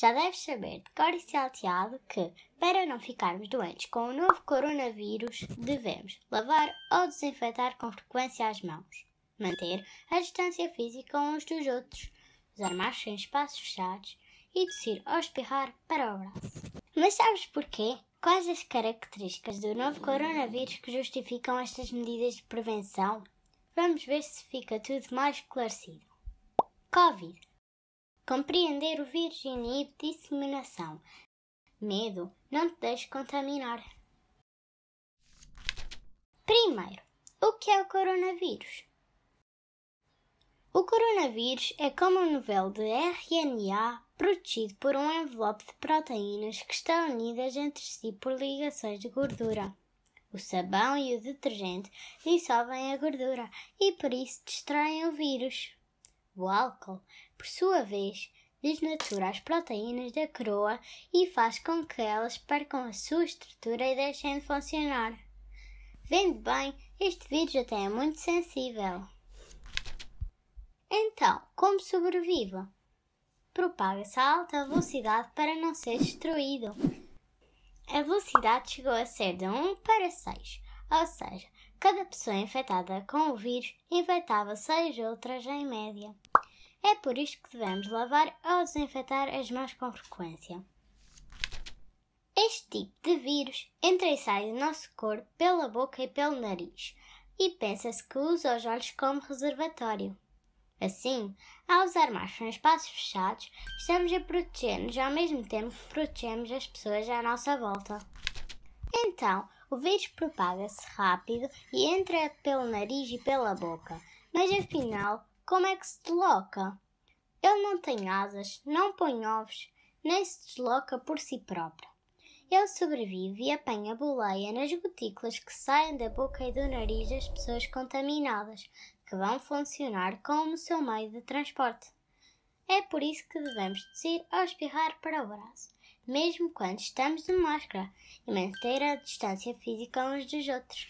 Já deves saber de cor e salteado que, para não ficarmos doentes com o novo coronavírus, devemos lavar ou desinfetar com frequência as mãos, manter a distância física uns dos outros, usar máscara em espaços fechados e descer ou espirrar para o braço. Mas sabes porquê? Quais as características do novo coronavírus que justificam estas medidas de prevenção? Vamos ver se fica tudo mais esclarecido. Covid compreender o vírus e disseminação. Medo, não te deixe contaminar. Primeiro, o que é o coronavírus? O coronavírus é como um novel de RNA protegido por um envelope de proteínas que estão unidas entre si por ligações de gordura. O sabão e o detergente dissolvem a gordura e por isso destroem o vírus. O álcool, por sua vez, desnatura as proteínas da coroa e faz com que elas percam a sua estrutura e deixem de funcionar. Vendo bem, este vírus até é muito sensível. Então, como sobrevive? Propaga-se a alta velocidade para não ser destruído. A velocidade chegou a ser de 1 para 6, ou seja, cada pessoa infectada com o vírus infectava seis outras em média. É por isso que devemos lavar ou desinfetar as mãos com frequência. Este tipo de vírus entra e sai do nosso corpo pela boca e pelo nariz e pensa-se que usa os olhos como reservatório. Assim, ao usar máscara em espaços fechados, estamos a proteger-nos ao mesmo tempo que protegemos as pessoas à nossa volta. Então, o vírus propaga-se rápido e entra pelo nariz e pela boca. Mas afinal, como é que se desloca? Ele não tem asas, não põe ovos, nem se desloca por si próprio. Ele sobrevive e apanha boleia nas gotículas que saem da boca e do nariz das pessoas contaminadas, que vão funcionar como seu meio de transporte. É por isso que devemos descer ao espirrar para o braço mesmo quando estamos de máscara e manter a distância física uns dos outros.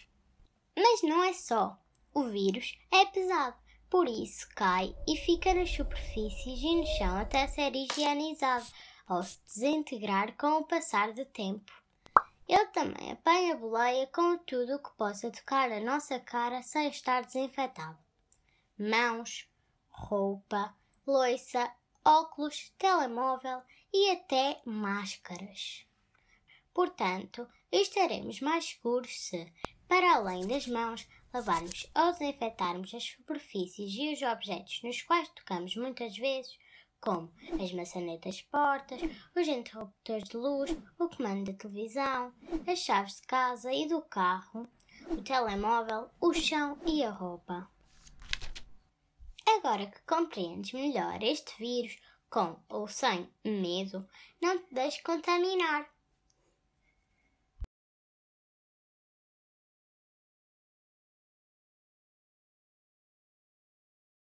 Mas não é só. O vírus é pesado, por isso cai e fica nas superfícies e no chão até ser higienizado ou se desintegrar com o passar do tempo. Ele também apanha boleia com tudo o que possa tocar a nossa cara sem estar desinfetado. Mãos, roupa, louça óculos, telemóvel e até máscaras. Portanto, estaremos mais seguros se, para além das mãos, lavarmos ou desinfetarmos as superfícies e os objetos nos quais tocamos muitas vezes, como as maçanetas portas, os interruptores de luz, o comando da televisão, as chaves de casa e do carro, o telemóvel, o chão e a roupa. Agora que compreendes melhor este vírus, com ou sem medo, não te deixes contaminar.